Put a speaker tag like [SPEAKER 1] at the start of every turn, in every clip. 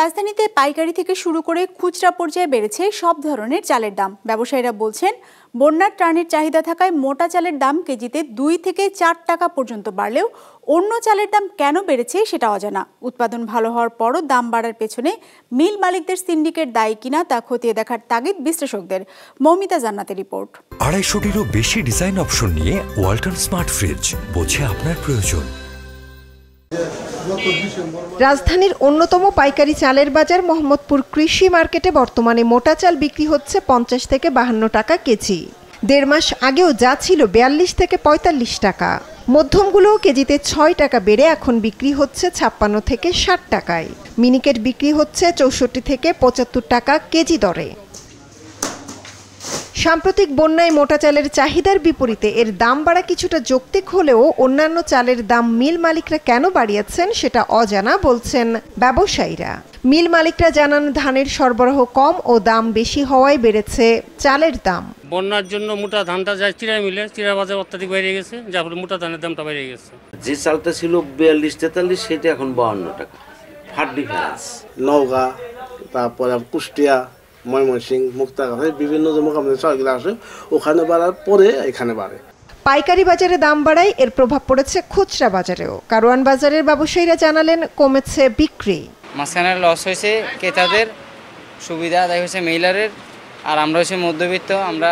[SPEAKER 1] রাজধানীতে পাইকারি থেকে শুরু করে খুচরা পর্যায়ে বেড়েছে সব ধরনের চালের দাম ব্যবসায়ীরা বলছেন বন্যার ট্রানের চাহিদা থাকায় মোটা চালের দাম কেজিতে দুই থেকে চার টাকা পর্যন্ত বাড়লেও অন্য চালের দাম কেন বেড়েছে সেটা অজানা উৎপাদন ভালো হওয়ার পরও দাম বাড়ার পেছনে মিল মালিকদের সিন্ডিকেট দায়ী কিনা তা খতিয়ে দেখার তাগিদ বিশ্লেষকদের মৌমিতা জান্নাতের রিপোর্ট আড়াইশোটিরও বেশি ডিজাইন অপশন নিয়ে ওয়াল্টন স্মার্ট ফ্রিজ বোঝে আপনার প্রয়োজন রাজধানীর অন্যতম পাইকারি চালের বাজার মোহাম্মদপুর কৃষি মার্কেটে বর্তমানে মোটা চাল বিক্রি হচ্ছে পঞ্চাশ থেকে বাহান্ন টাকা কেজি দেড় মাস আগেও যা ছিল বিয়াল্লিশ থেকে পঁয়তাল্লিশ টাকা মধ্যমগুলোও কেজিতে ছয় টাকা বেড়ে এখন বিক্রি হচ্ছে ছাপ্পান্ন থেকে ষাট টাকায় মিনিকেট বিক্রি হচ্ছে চৌষট্টি থেকে পঁচাত্তর টাকা কেজি দরে সাম্প্রতিক বন্যায় মোটা চালের চাহিদার বিপরীতে এর দাম বাড়া কিছুটা যৌক্তিক হলেও অন্যান্য চালের দাম মিল মালিকরা কেন বাড়িয়েছেন সেটা অজানা বলছেন ব্যবসায়ীরা মিল মালিকরা জানান ধানের সরবরাহ কম ও দাম বেশি হওয়ায় বেড়েছে চালের দাম বন্যার জন্য মোটা ধানটা যায় চিরা মিলে চিরা বাজার অত্যাধিক বেড়ে গেছে যার ফলে মোটা ধানের দামটা বেড়ে গেছে
[SPEAKER 2] যে চালটা ছিল বিয়াল্লিশ তেতাল্লিশ সেটা এখন বাহান্ন টাকা ফাট ডিফারেন্স নওগাঁ তারপরে কুষ্টিয়া ময়মনসিংহ মুক্তাগাছা হ্যাঁ, বিভিন্ন যে মোকামে আসে ওখানে বাড়ার পরে এখানে বাড়ে
[SPEAKER 1] পাইকারি বাজারে দাম বাড়ায় এর প্রভাব পড়েছে খুচরা বাজারেও কারওয়ান বাজারের ব্যবসায়ীরা জানালেন কমেছে বিক্রি মাঝখানে লস হয়েছে ক্রেতাদের সুবিধা আদায় হয়েছে মেইলারের আর আমরা হচ্ছে মধ্যবিত্ত আমরা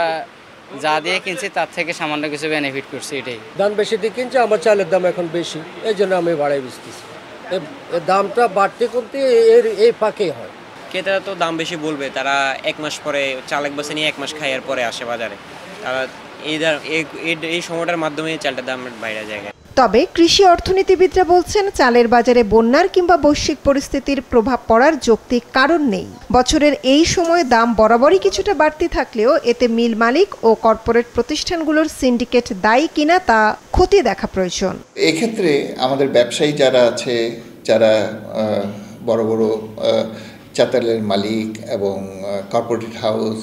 [SPEAKER 1] যা দিয়ে কিনছি তার থেকে সামান্য কিছু বেনিফিট করছি এটাই দাম বেশি দিয়ে কিনছি আমার চালের দাম এখন বেশি এই জন্য আমি বাড়াই এর দামটা বাড়তে করতে এর এই ফাঁকেই হয় ক্রেতারা তো দাম বেশি বলবে তারা এক মাস পরে চাল এক বছর নিয়ে এক মাস খাইয়ার পরে আসে বাজারে তারা এই এই সময়টার মাধ্যমে চালটার দাম বাইরে জায়গায় তবে কৃষি অর্থনীতিবিদরা বলছেন চালের বাজারে বন্যার কিংবা বৈশ্বিক পরিস্থিতির প্রভাব পড়ার যৌক্তিক কারণ নেই বছরের এই সময় দাম বরাবরই কিছুটা বাড়তি থাকলেও এতে মিল মালিক ও কর্পোরেট প্রতিষ্ঠানগুলোর সিন্ডিকেট দায়ী কিনা তা খতিয়ে দেখা প্রয়োজন
[SPEAKER 2] এক্ষেত্রে আমাদের ব্যবসায়ী যারা আছে যারা বড় বড় চাতালের মালিক এবং কর্পোরেট uh, হাউস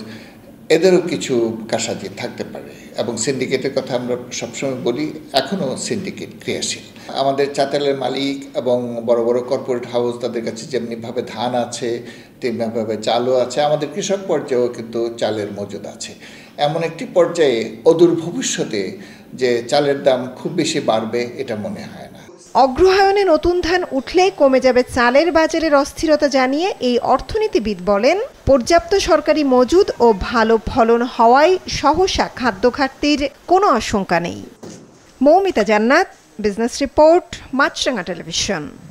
[SPEAKER 2] এদেরও কিছু কাসাজি থাকতে পারে এবং সিন্ডিকেটের কথা আমরা সবসময় বলি এখনও সিন্ডিকেট ক্রিয়াশীল আমাদের চাতালের মালিক এবং বড় বড় কর্পোরেট হাউস তাদের কাছে যেমনিভাবে ধান আছে তেমনিভাবে চালও আছে আমাদের কৃষক পর্যায়েও কিন্তু চালের মজুদ আছে এমন একটি পর্যায়ে অদূর ভবিষ্যতে যে চালের দাম খুব বেশি বাড়বে এটা মনে হয় না
[SPEAKER 1] অগ্রহায়ণে নতুন ধান উঠলে কমে যাবে চালের বাজারের অস্থিরতা জানিয়ে এই অর্থনীতিবিদ বলেন পর্যাপ্ত সরকারি মজুদ ও ভালো ফলন হওয়ায় সহসা খাদ্য ঘাটতির কোনো আশঙ্কা নেই মৌমিতা জান্নাত বিজনেস রিপোর্ট মাছরাঙ্গা টেলিভিশন